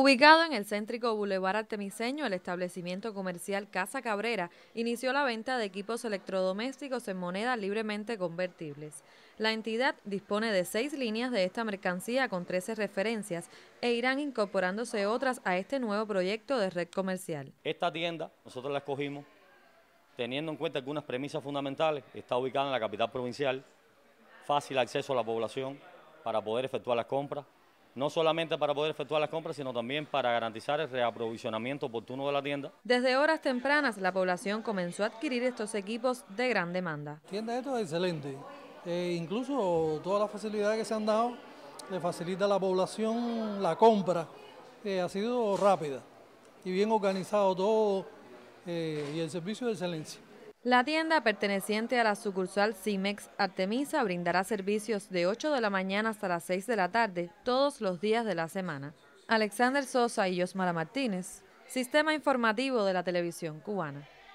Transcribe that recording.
Ubicado en el céntrico Boulevard Artemiseño, el establecimiento comercial Casa Cabrera inició la venta de equipos electrodomésticos en monedas libremente convertibles. La entidad dispone de seis líneas de esta mercancía con 13 referencias e irán incorporándose otras a este nuevo proyecto de red comercial. Esta tienda nosotros la escogimos teniendo en cuenta algunas premisas fundamentales. Está ubicada en la capital provincial, fácil acceso a la población para poder efectuar las compras, no solamente para poder efectuar las compras, sino también para garantizar el reaprovisionamiento oportuno de la tienda. Desde horas tempranas la población comenzó a adquirir estos equipos de gran demanda. tienda esto es excelente, e incluso todas las facilidades que se han dado le facilita a la población la compra, eh, ha sido rápida y bien organizado todo eh, y el servicio de excelencia. La tienda perteneciente a la sucursal Cimex Artemisa brindará servicios de 8 de la mañana hasta las 6 de la tarde todos los días de la semana. Alexander Sosa y Yosmara Martínez, Sistema Informativo de la Televisión Cubana.